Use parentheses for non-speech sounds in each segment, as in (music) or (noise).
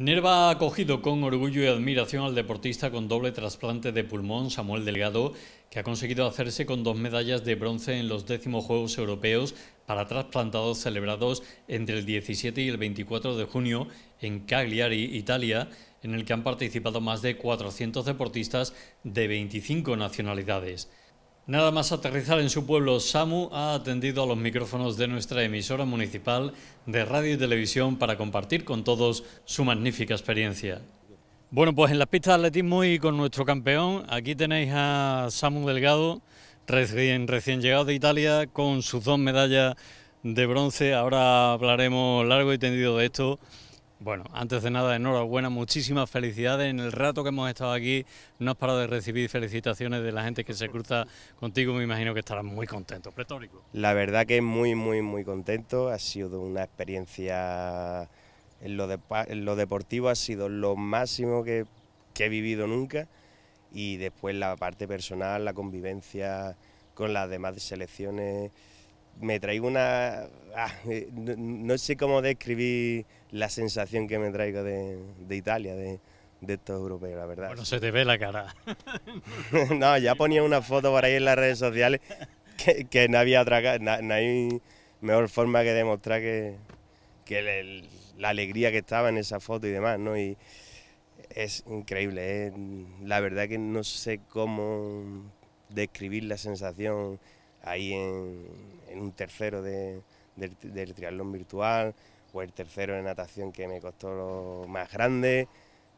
Nerva ha acogido con orgullo y admiración al deportista con doble trasplante de pulmón, Samuel Delgado, que ha conseguido hacerse con dos medallas de bronce en los décimos Juegos Europeos para trasplantados celebrados entre el 17 y el 24 de junio en Cagliari, Italia, en el que han participado más de 400 deportistas de 25 nacionalidades. Nada más aterrizar en su pueblo, Samu ha atendido a los micrófonos de nuestra emisora municipal de radio y televisión para compartir con todos su magnífica experiencia. Bueno, pues en las pistas de atletismo y con nuestro campeón, aquí tenéis a Samu Delgado, recién, recién llegado de Italia, con sus dos medallas de bronce. Ahora hablaremos largo y tendido de esto. Bueno, antes de nada, enhorabuena, muchísimas felicidades. En el rato que hemos estado aquí, no has parado de recibir felicitaciones de la gente que se cruza contigo. Me imagino que estarás muy contento, Pretórico. La verdad que muy, muy, muy contento. Ha sido una experiencia en lo, deportivo, ha sido lo máximo que he vivido nunca. Y después la parte personal, la convivencia con las demás selecciones me traigo una... Ah, eh, no, sé cómo describir la sensación que me traigo de, Italia, de, estos europeos, la verdad. Bueno, se te ve la cara. (laughs) no, ya ponía una foto por ahí en las redes sociales que, no había otra... No, hay mejor forma que demostrar que, la alegría que estaba en esa foto y demás, ¿no? Y es increíble, eh. la verdad que no sé cómo describir la sensación ahí en, un tercero del, triatlón virtual, o el tercero de natación que me costó lo más grande,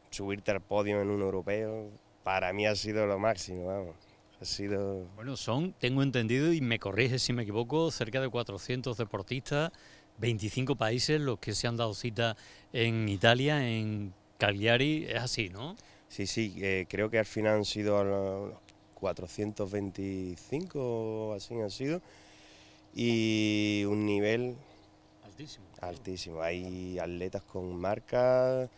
subirte al podio en un europeo, para mí ha sido lo máximo, vamos. Ha sido... Bueno, son, tengo entendido, y me corrige si me equivoco, cerca de 400 deportistas, 25 países los que se han dado cita en Italia, en Cagliari, es así, ¿no? Sí, sí, eh, creo que al final han sido 425 así han sido y un nivel altísimo. Hay atletas con marcas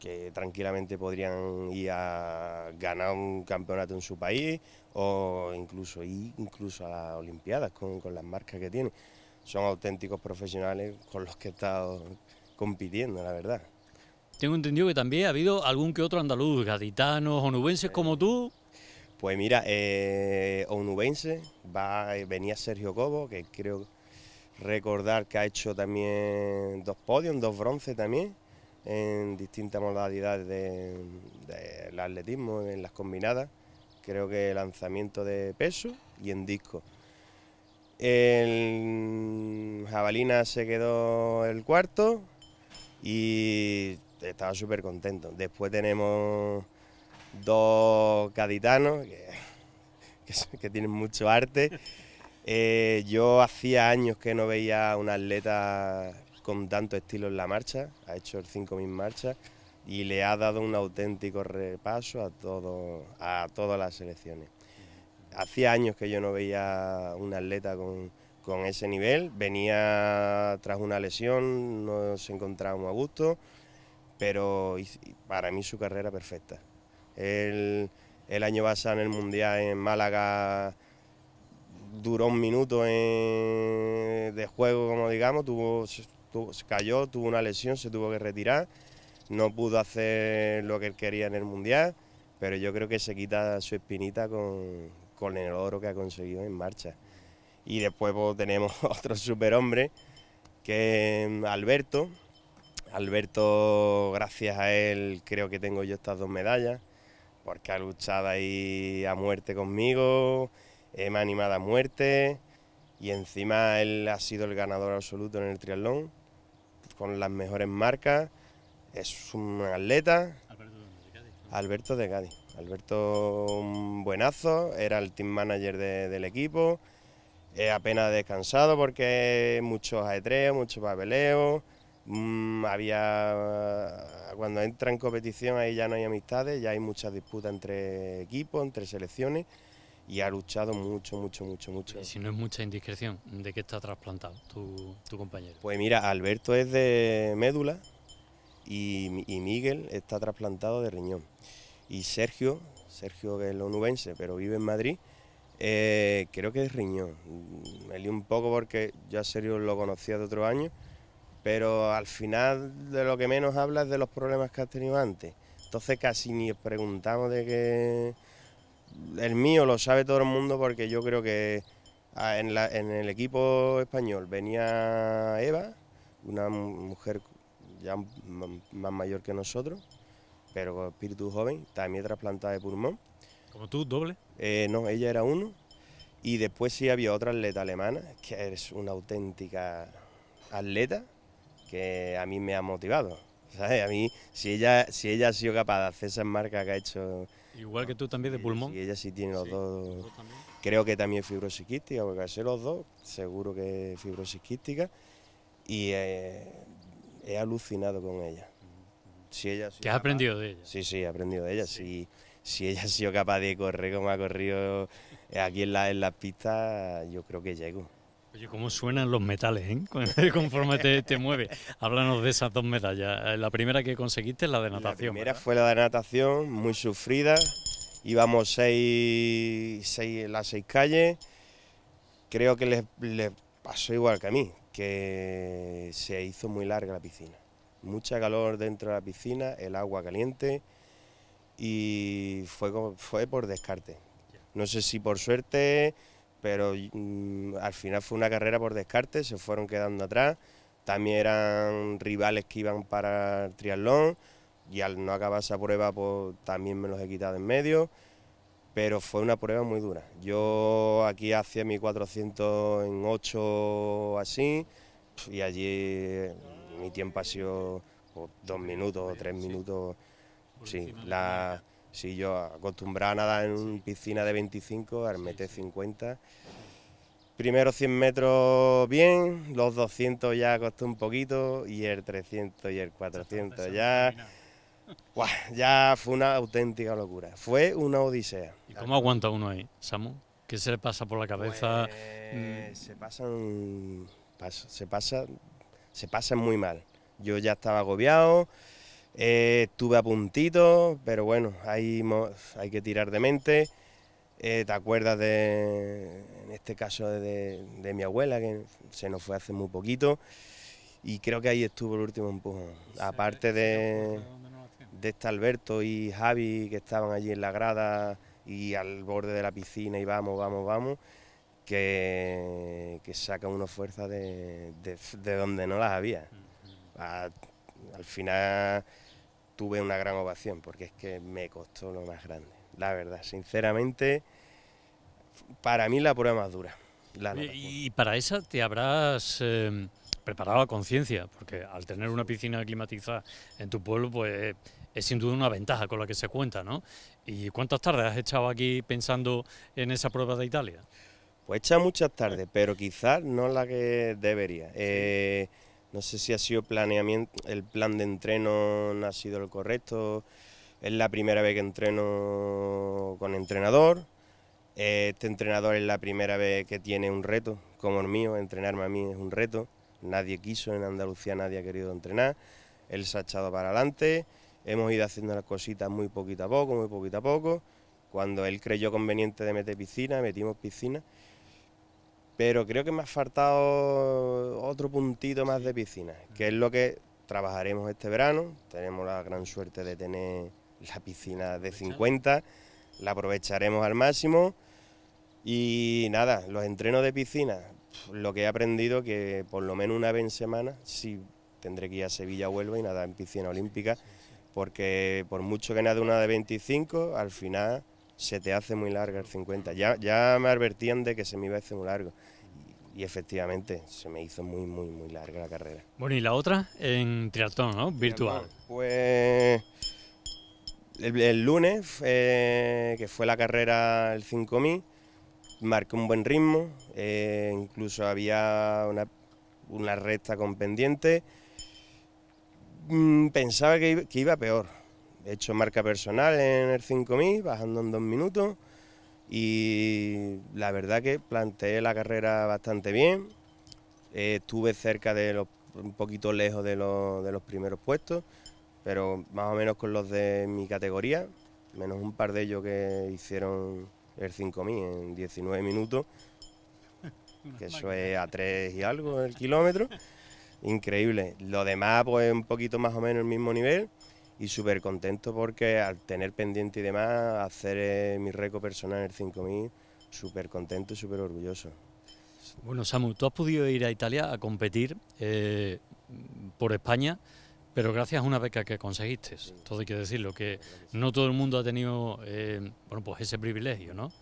que tranquilamente podrían ir a ganar un campeonato en su país o incluso incluso a las Olimpiadas con, con las marcas que tienen. Son auténticos profesionales con los que he estado compitiendo, la verdad. Tengo entendido que también ha habido algún que otro andaluz, gaditanos, onubenses como tú, pues mira, eh, onubense, eh, venía Sergio Cobo, que creo recordar que ha hecho también dos podios, dos bronces también, en distintas modalidades del de, atletismo, en las combinadas, creo que lanzamiento de peso y en disco. El jabalina se quedó el cuarto y estaba súper contento. Después tenemos dos gaditanos que, tienen mucho arte. Eh, yo hacía años que no veía un atleta con tanto estilo en la marcha, ha hecho el 5000 marchas y le ha dado un auténtico repaso a, todo, a todas las selecciones. Hacía años que yo no veía un atleta con, ese nivel, venía tras una lesión, no se encontraba a gusto, pero para mí su carrera perfecta. El, año pasado en el Mundial en Málaga duró un minuto de juego, como digamos, tuvo, cayó, tuvo una lesión, se tuvo que retirar, no pudo hacer lo que él quería en el Mundial, pero yo creo que se quita su espinita con, el oro que ha conseguido en marcha. Y después pues, tenemos (laughs) otro superhombre, que es Alberto. Alberto, gracias a él, creo que tengo yo estas dos medallas porque ha luchado ahí a muerte conmigo, eh, me ha animado a muerte y encima él ha sido el ganador absoluto en el triatlón, con las mejores marcas, es un atleta. Alberto de Cádiz. Alberto de Alberto un buenazo, era el team manager del equipo, He apenas descansado porque muchos ajetreos, muchos papeleo Mm, había ah, cuando entra en competición ahí ya no hay amistades, ya hay mucha disputa entre equipos, entre selecciones y ha luchado mucho, mucho, mucho, mucho. Y si no es mucha indiscreción, ¿de qué está trasplantado tu, compañero? Pues mira, Alberto es de médula y, Miguel está trasplantado de riñón. Y Sergio, Sergio que es lonubense, pero vive en Madrid, eh, creo que es riñón. Mm, me un poco porque ya a Sergio lo conocía de otro año pero al final de lo que menos hablas es de los problemas que has tenido antes. Entonces casi ni preguntamos de qué... El mío lo sabe todo el mundo porque yo creo que ah, en, el equipo español venía Eva, una mujer ya más mayor que nosotros, pero con espíritu joven, también trasplantada de pulmón. ¿Como tú, doble? Eh, no, ella era uno. Y después sí había otra atleta alemana, que es una auténtica atleta, que a mí me ha motivado. ¿sabes? A mí, si ella, si ella ha sido capaz de hacer esas marcas que ha hecho... Igual que tú también de pulmón. Y ella, sí tiene los dos. Creo que también fibrosquística porque a ser los dos, seguro que fibrosquística Y eh, he alucinado con ella. Si ella ¿Qué has aprendido de ella? Sí, sí, he aprendido de ella. Si, ella ha sido capaz de correr como ha corrido aquí en, la, en las pistas, yo creo que llego. Oye, cómo suenan los metales, ¿eh? (laughs) Conforme te, te mueves. Háblanos de esas dos medallas. La primera que conseguiste es la de natación. La primera fue la de natación, muy sufrida. Íbamos seis, seis, las seis calles. Creo que les, pasó igual que a mí, que se hizo muy larga la piscina. Mucha calor dentro de la piscina, el agua caliente y fue, fue por descarte. No sé si por suerte pero mm, al final fue una carrera por descarte, se fueron quedando atrás, también eran rivales que iban para el triatlón y al no acabar esa prueba pues, también me los he quitado en medio, pero fue una prueba muy dura. Yo aquí hacía mi 400 en 8 así y allí eh, mi tiempo ha sido pues, dos minutos o tres minutos. Sí, la, si yo acostumbrado a nadar en una piscina de 25, al meter 50. Primero 100 metros bien, los 200 ya costó un poquito y el 300 y el 400 ya... (laughs) Buah, ya fue una auténtica locura, fue una odisea. ¿Y cómo aguanta uno ahí, Samu? ¿Qué se le pasa por la cabeza? Pues, se pasan... se, pasa, se pasan muy mal. Yo ya estaba agobiado, eh, estuve a puntito, pero bueno, hay, hay que tirar de mente. Eh, te acuerdas de, en este caso, de, mi abuela, que se nos fue hace muy poquito. Y creo que ahí estuvo el último empujón. Aparte de, de este Alberto y Javi, que estaban allí en la grada y al borde de la piscina y vamos, vamos, vamos, que, que saca una fuerza de, de, donde no las había. Mm. al final tuve una gran ovación, porque es que me costó lo más grande. La verdad, sinceramente, para mí la prueba más dura. y, para esa te habrás eh, preparado a conciencia, porque al tener una piscina climatizada en tu pueblo, pues es sin duda una ventaja con la que se cuenta, ¿no? ¿Y cuántas tardes has echado aquí pensando en esa prueba de Italia? Pues he echado muchas tardes, pero quizás no la que debería. Eh, no sé si ha sido planeamiento, el plan de entreno no ha sido el correcto. Es la primera vez que entreno con entrenador. Este entrenador es la primera vez que tiene un reto, como el mío, entrenarme a mí es un reto. Nadie quiso, en Andalucía nadie ha querido entrenar. Él se ha echado para adelante, hemos ido haciendo las cositas muy poquito a poco, muy poquito a poco. Cuando él creyó conveniente de meter piscina, metimos piscina pero creo que me ha faltado otro puntito más de piscina, que es lo que trabajaremos este verano. Tenemos la gran suerte de tener la piscina de 50, la aprovecharemos al máximo. Y nada, los entrenos de piscina, lo que he aprendido que por lo menos una vez en semana, sí tendré que ir a Sevilla Huelva y nada, en piscina olímpica, porque por mucho que de una de 25, al final se te hace muy larga el 50. Ya, ya me advertían de que se me iba a hacer muy largo. Y, efectivamente, se me hizo muy, muy, muy larga la carrera. Bueno, y la otra en triatlón, ¿no? Virtual. Pues el, lunes, que fue la carrera el 5000, marqué un buen ritmo. Eh, incluso había una, una recta con pendiente. Mm, pensaba que iba peor He hecho marca personal en el 5000, bajando en dos minutos. Y la verdad que planteé la carrera bastante bien. Eh, estuve cerca de los, un poquito lejos de los, de los primeros puestos, pero más o menos con los de mi categoría, menos un par de ellos que hicieron el 5000 en 19 minutos, que eso es a tres y algo el kilómetro. Increíble. Lo demás, pues un poquito más o menos el mismo nivel y súper contento porque al tener pendiente y demás, hacer eh, mi récord personal en el 5000, súper contento y súper orgulloso. Bueno, Samu, tú has podido ir a Italia a competir eh, por España, pero gracias a una beca que conseguiste. Entonces hay que decirlo, que no todo el mundo ha tenido eh, bueno, pues ese privilegio, ¿no?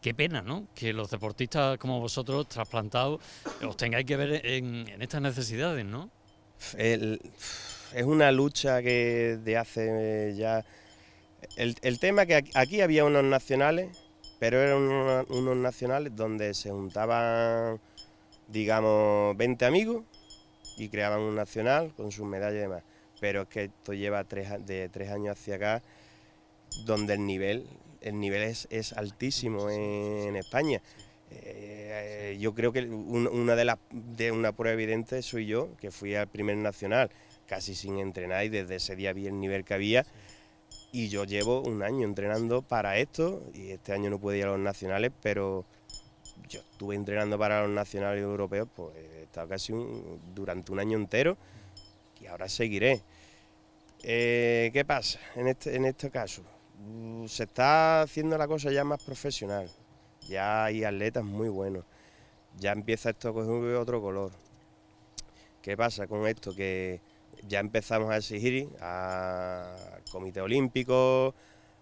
Qué pena, ¿no? Que los deportistas como vosotros, trasplantados, os tengáis que ver en, en estas necesidades, ¿no? El es una lucha que de hace eh, ya... El, el tema que aquí había unos nacionales, pero eran unos, nacionales donde se juntaban, digamos, 20 amigos y creaban un nacional con sus medallas y demás. Pero es que esto lleva tres, de tres años hacia acá, donde el nivel, el nivel es, altísimo en, España. Eh, yo creo que una de las de una prueba evidente soy yo, que fui al primer nacional casi sin entrenar y desde ese día vi el nivel que había y yo llevo un año entrenando para esto y este año no pude ir a los nacionales, pero yo estuve entrenando para los nacionales europeos, pues he estado casi un, durante un año entero y ahora seguiré. Eh, ¿Qué pasa en este, en este caso? Mm, se está haciendo la cosa ya más profesional, ya hay atletas muy buenos, ya empieza esto con otro color. ¿Qué pasa con esto? Que ya empezamos a exigir al Comité Olímpico,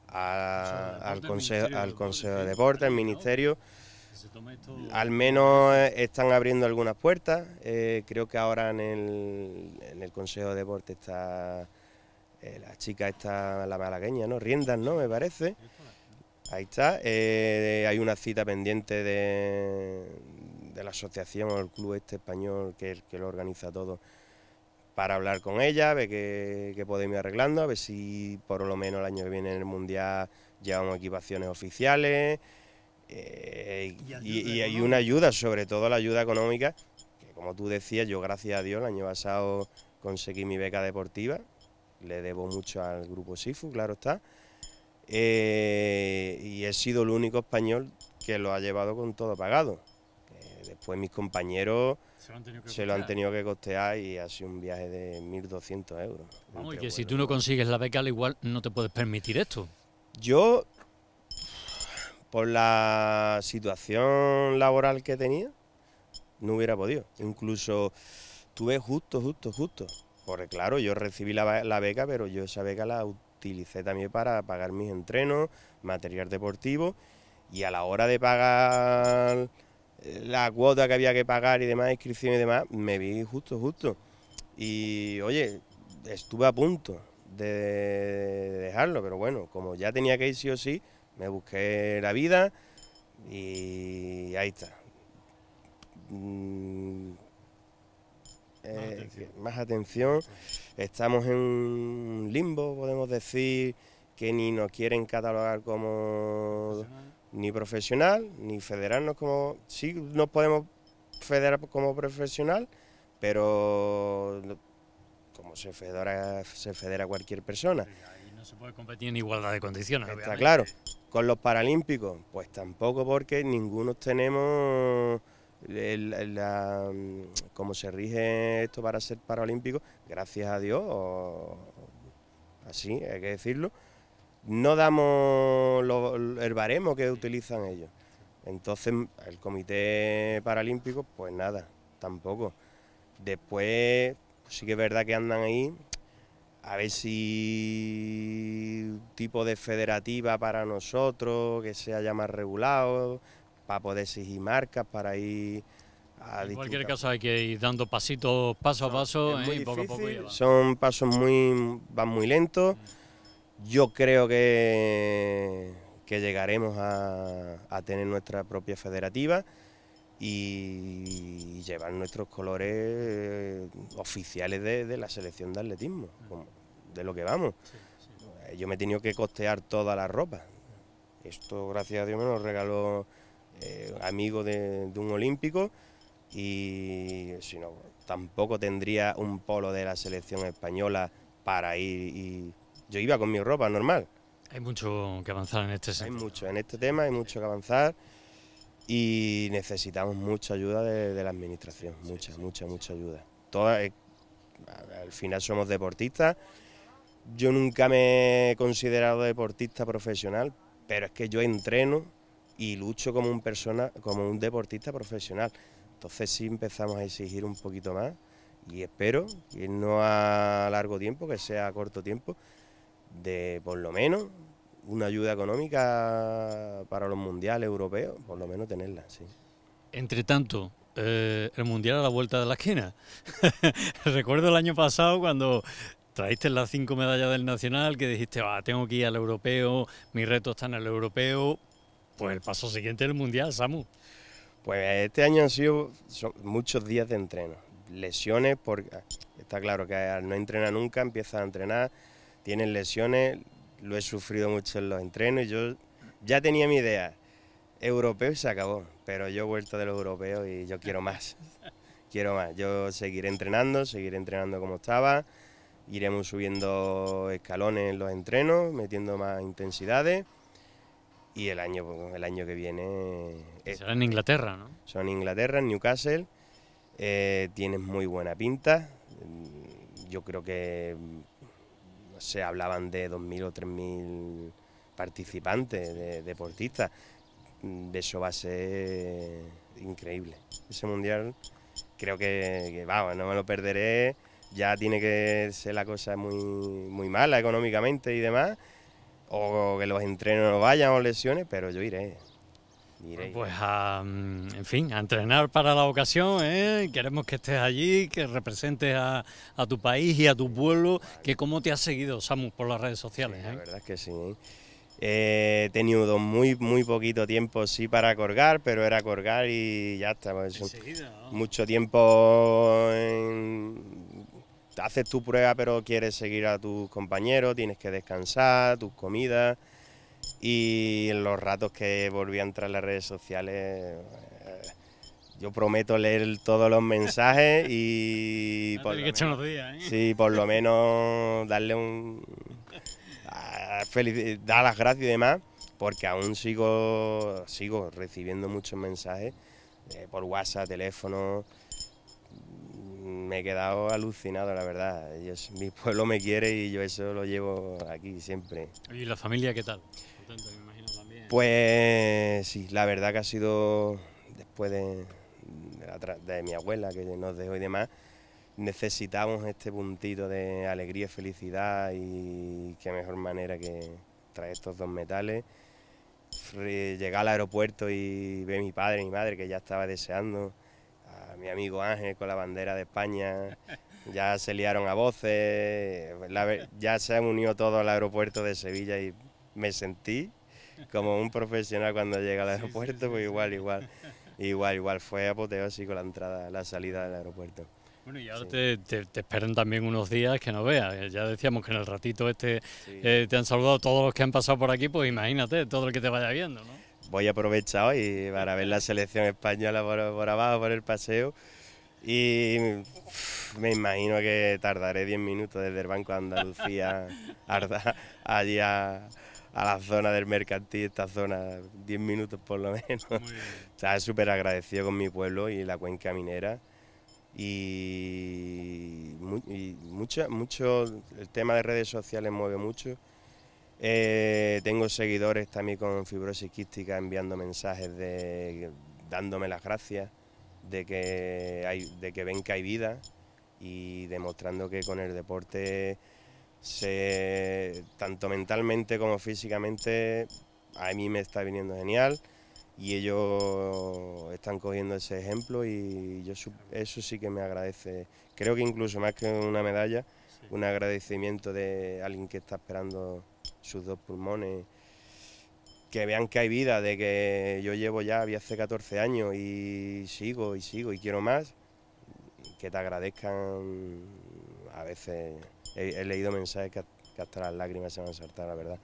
al, Consejo, al Consejo de Deportes, al Ministerio. Al menos están abriendo algunas puertas. Eh, creo que ahora en el, Consejo de Deportes está eh, la chica está la malagueña, ¿no? Riendas, ¿no? Me parece. Ahí está. Eh, hay una cita pendiente de, la asociación o el club este español que lo organiza todo para hablar con ella, ver qué, qué, podemos ir arreglando, a ver si por lo menos el año que viene en el Mundial llevamos equipaciones oficiales eh, y, hay una ayuda, sobre todo la ayuda económica, que como tú decías, yo gracias a Dios el año pasado conseguí mi beca deportiva, le debo mucho al grupo SIFU, claro está, eh, y he sido el único español que lo ha llevado con todo pagado. Eh, después mis compañeros se lo han tenido que, costear y ha sido un viaje de 1.200 euros. que si tú no consigues la beca, al igual no te puedes permitir esto. Yo, por la situación laboral que tenía, no hubiera podido. Incluso tuve justo, justo, justo. Porque claro, yo recibí la beca, pero yo esa beca la utilicé también para pagar mis entrenos, material deportivo, y a la hora de pagar la cuota que había que pagar y demás, inscripción y demás, me vi justo, justo. Y oye, estuve a punto de dejarlo, pero bueno, como ya tenía que ir sí o sí, me busqué la vida y ahí está. Mm, más, eh, atención. más atención, estamos en un limbo, podemos decir, que ni nos quieren catalogar como ni profesional, ni federarnos como... Sí, nos podemos federar como profesional, pero como se federa, se federa cualquier persona. Y no se puede competir en igualdad de condiciones. Está claro. Con los paralímpicos, pues tampoco porque ninguno tenemos... El, la, mm, como se rige esto para ser paralímpico, gracias a Dios, o, así hay que decirlo, no damos el baremo que utilizan ellos. Entonces, el Comité Paralímpico, pues nada, tampoco. Después, pues sí que es verdad que andan ahí, a ver si tipo de federativa para nosotros, que sea ya más regulado, para poder exigir marcas, para ir a En cualquier caso hay que ir dando pasitos, paso a paso, ¿eh? poco a poco. Son pasos muy, van muy lentos. Mm. Yo creo que, que llegaremos a, tener nuestra propia federativa y llevar nuestros colores eh, oficiales de, la selección de atletismo, de lo que vamos. Eh, yo me he tenido que costear toda la ropa. Esto, gracias a Dios, me lo regaló eh, amigo de, de un olímpico y si no, tampoco tendría un polo de la selección española para ir y, yo iba con mi ropa normal. Hay mucho que avanzar en este sentido. Hay mucho, en este tema hay mucho que avanzar y necesitamos mucha ayuda de, la administración, mucha, mucha, mucha ayuda. Toda, eh, al final somos deportistas. Yo nunca me he considerado deportista profesional, pero es que yo entreno y lucho como un persona, como un deportista profesional. Entonces sí empezamos a exigir un poquito más y espero, y no a largo tiempo, que sea a corto tiempo, de por lo menos una ayuda económica para los mundiales europeos, por lo menos tenerla, sí. Entre tanto, eh, el mundial a la vuelta de la esquina. (laughs) Recuerdo el año pasado cuando traíste las cinco medallas del Nacional, que dijiste, ah, tengo que ir al europeo, mi reto está en el europeo. Pues el paso siguiente es el mundial, Samu. Pues este año han sido muchos días de entreno. Lesiones, porque está claro que al no entrenar nunca empieza a entrenar tienen lesiones, lo he sufrido mucho en los entrenos y yo ya tenía mi idea. Europeo se acabó, pero yo he vuelto de los europeos y yo quiero más. (laughs) Quiero más. Yo seguiré entrenando, seguiré entrenando como estaba, iremos subiendo escalones en los entrenos, metiendo más intensidades. Y el año, el año que viene... Eh, será en Inglaterra, ¿no? Son en Inglaterra, en Newcastle. Eh, tienes muy buena pinta. Yo creo que se hablaban de 2.000 o 3.000 participantes, de, deportistas. Eso va a ser increíble. Ese mundial creo que, va, no me lo perderé. Ya tiene que ser la cosa muy, muy mala económicamente y demás. O que los entrenos no vayan o lesiones, pero yo iré. Pues a, en fin, a entrenar para la ocasión, ¿eh? queremos que estés allí, que representes a, tu país y a tu pueblo, que cómo te has seguido, Samu, por las redes sociales. La ¿eh? verdad es que sí. Eh, he tenido muy, muy poquito tiempo, sí, para colgar, pero era colgar y ya está. Pues, mucho tiempo en, haces tu prueba, pero quieres seguir a tus compañeros, tienes que descansar, tus comidas y en los ratos que volví a entrar en las redes sociales eh, yo prometo leer todos los mensajes y por, lo menos, días, ¿eh? sí, por lo menos darle un dar las gracias y demás porque aún sigo sigo recibiendo muchos mensajes eh, por WhatsApp, teléfono me he quedado alucinado, la verdad. mi pueblo me quiere y yo eso lo llevo aquí siempre. ¿Y la familia qué tal? Pues sí, la verdad que ha sido después de, mi abuela que nos dejó y demás, necesitamos este puntito de alegría y felicidad y qué mejor manera que traer estos dos metales. Llegar al aeropuerto y ver a mi padre y mi madre que ya estaba deseando, a mi amigo Ángel con la bandera de España, ya se liaron a voces, ya se han unido todos al aeropuerto de Sevilla y me sentí como un profesional cuando llega al aeropuerto, pues igual, igual, igual, igual, fue apoteósico la entrada, la salida del aeropuerto. Bueno, y ahora te, esperan también unos días que no veas. Ya decíamos que en el ratito este eh, te han saludado todos los que han pasado por aquí, pues imagínate, todo el que te vaya viendo, ¿no? Voy a aprovechar hoy para ver la selección española por, abajo, por el paseo. Y me imagino que tardaré 10 minutos desde el Banco de Andalucía (laughs) allá a la zona del mercantil, esta zona, 10 minutos por lo menos. (laughs) Estaba súper agradecido con mi pueblo y la cuenca minera. Y, mucho, mucho, el tema de redes sociales mueve mucho. Eh, tengo seguidores también con fibrosis quística enviando mensajes de dándome las gracias de que hay, de que ven que hay vida y demostrando que con el deporte se, tanto mentalmente como físicamente a mí me está viniendo genial y ellos están cogiendo ese ejemplo y yo eso sí que me agradece. Creo que incluso más que una medalla, un agradecimiento de alguien que está esperando sus dos pulmones, que vean que hay vida, de que yo llevo ya, había hace 14 años y sigo y sigo y quiero más, que te agradezcan a veces he, leído mensajes que, hasta las lágrimas se van a saltar, la verdad.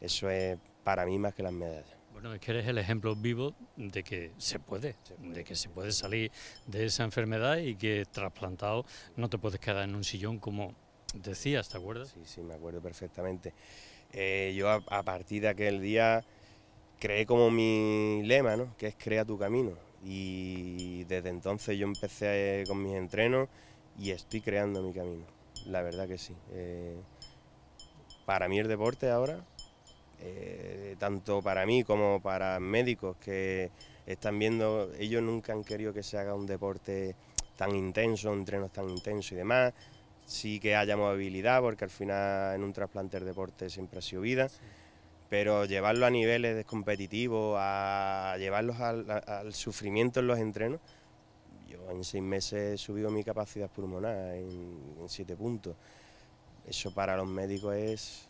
Eso es para mí más que las medallas. Bueno, es que eres el ejemplo vivo de que se puede, de que se puede salir de esa enfermedad y que trasplantado no te puedes quedar en un sillón como decías, ¿te acuerdas? Sí, sí, me acuerdo perfectamente. Eh, yo a, a, partir de aquel día creé como mi lema, ¿no? Que es crea tu camino. Y desde entonces yo empecé con mis entrenos y estoy creando mi camino la verdad que sí. Eh, para mí el deporte ahora, eh, tanto para mí como para médicos que están viendo, ellos nunca han querido que se haga un deporte tan intenso, entrenos tan intenso y demás, sí que haya movilidad, porque al final en un trasplante el deporte siempre ha sido vida, pero llevarlo a niveles competitivos, a llevarlos al sufrimiento en los entrenos, en seis meses he subido mi capacidad pulmonar en, siete puntos. Eso para los médicos es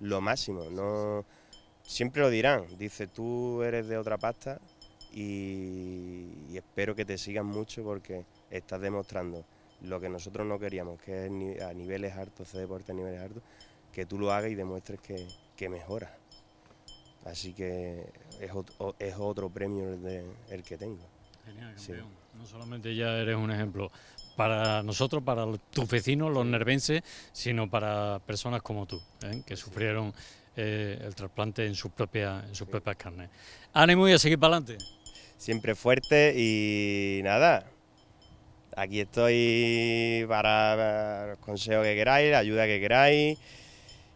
lo máximo. No, siempre lo dirán. Dice, tú eres de otra pasta y, espero que te sigan mucho porque estás demostrando lo que nosotros no queríamos, que es a niveles altos, hacer deporte a niveles altos, que tú lo hagas y demuestres que, mejora. Así que es otro, premio el, que tengo. Genial, campeón. No solamente ya eres un ejemplo para nosotros, para tus vecinos, los nervenses, sino para personas como tú, ¿eh? que sufrieron eh, el trasplante en sus propias en carnes. Ánimo y a seguir para adelante. Siempre fuerte y nada. Aquí estoy para los consejos que queráis, la ayuda que queráis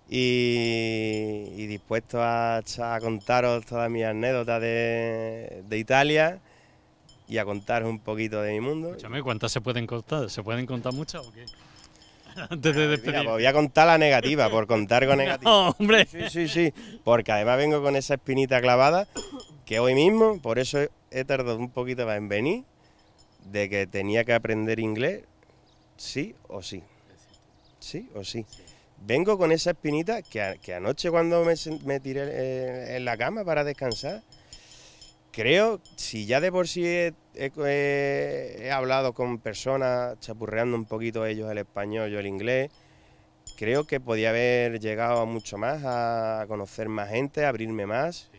y, dispuesto a, contaros todas mis anécdotas de, de Italia y a contaros un poquito de mi mundo. ¿cuántas se pueden contar? ¿Se pueden contar muchas o qué? (laughs) Antes de despedir. Pues voy a contar la negativa, por contar con (laughs) negativa. No, hombre! Sí, sí, sí, porque además vengo con esa espinita clavada que hoy mismo, por eso he tardado un poquito más en venir, de que tenía que aprender inglés, sí o sí. Sí o sí. Vengo con esa espinita que, que anoche cuando me, tiré eh, en la cama para descansar, creo, si ya de por sí he, hablado con personas chapurreando un poquito ellos el español, yo el inglés, creo que podía haber llegado a mucho más, a conocer más gente, a abrirme más,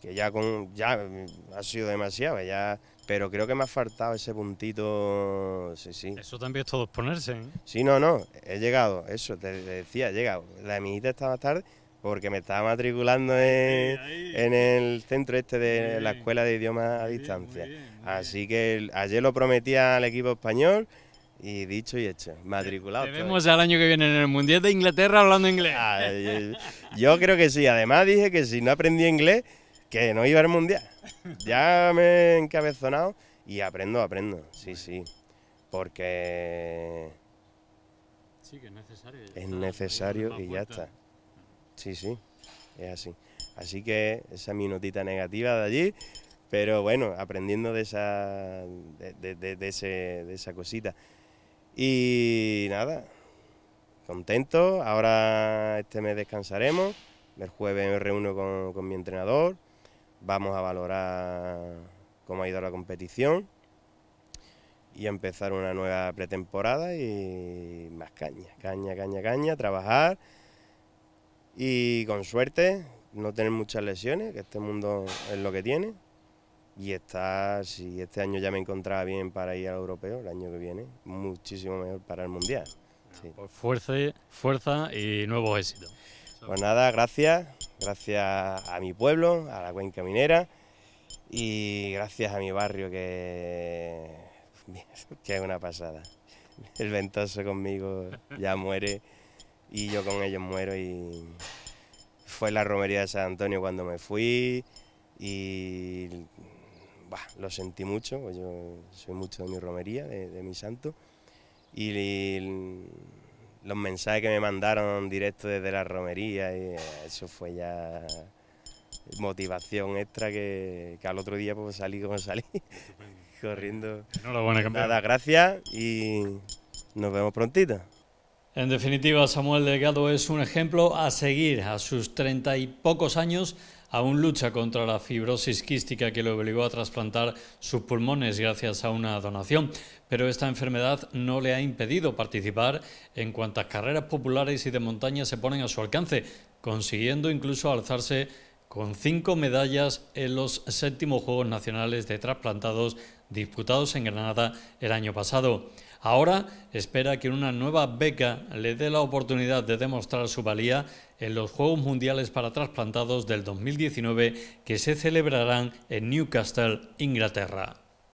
que ya, con, ya ha sido demasiado, ya... Pero creo que me ha faltado ese puntito, sí, sí. Eso también es todo ponerse, ¿eh? Sí, no, no, he llegado, eso, te, decía, he llegado. La amiguita estaba tarde, porque me estaba matriculando en, el centro este de la Escuela de Idiomas a Distancia. Así que ayer lo prometí al equipo español y dicho y hecho, matriculado. Te vemos al año que viene en el Mundial de Inglaterra hablando inglés. yo, creo que sí, además dije que si no aprendí inglés, que no iba al Mundial. Ya me he encabezonado y aprendo, aprendo, sí, sí. Porque... Sí, que es necesario. Es necesario y ya está. Sí, sí, es así. Así que esa minutita negativa de allí, pero bueno, aprendiendo de esa, de, esa cosita. Y nada, contento, ahora este mes descansaremos, el jueves me reúno con, con mi entrenador, vamos a valorar cómo ha ido la competición y a empezar una nueva pretemporada y más caña, caña, caña, caña, trabajar y con suerte no tener muchas lesiones, que este mundo es lo que tiene. Y estar, si este año ya me encontraba bien para ir al europeo, el año que viene, muchísimo mejor para el mundial. Ah, pues fuerza, fuerza y nuevos éxitos. Pues nada, gracias. Gracias a mi pueblo, a la cuenca minera y gracias a mi barrio que, (laughs) que es una pasada. El ventoso conmigo ya muere y yo con ellos muero y fue la romería de San Antonio cuando me fui y lo sentí mucho, pues yo soy mucho de mi romería, de, mi santo y, los mensajes que me mandaron directo desde la romería, y eh, eso fue ya motivación extra que, al otro día pues salí como salí, (laughs) corriendo. Nada, gracias y nos vemos prontito. En definitiva, Samuel Delgado es un ejemplo a seguir. A sus treinta y pocos años aún lucha contra la fibrosis quística que le obligó a trasplantar sus pulmones gracias a una donación, pero esta enfermedad no le ha impedido participar en cuantas carreras populares y de montaña se ponen a su alcance, consiguiendo incluso alzarse con cinco medallas en los séptimos Juegos Nacionales de Trasplantados disputados en Granada el año pasado. Ahora espera que una nueva beca le dé la oportunidad de demostrar su valía en los Juegos Mundiales para Trasplantados del 2019 que se celebrarán en Newcastle, Inglaterra.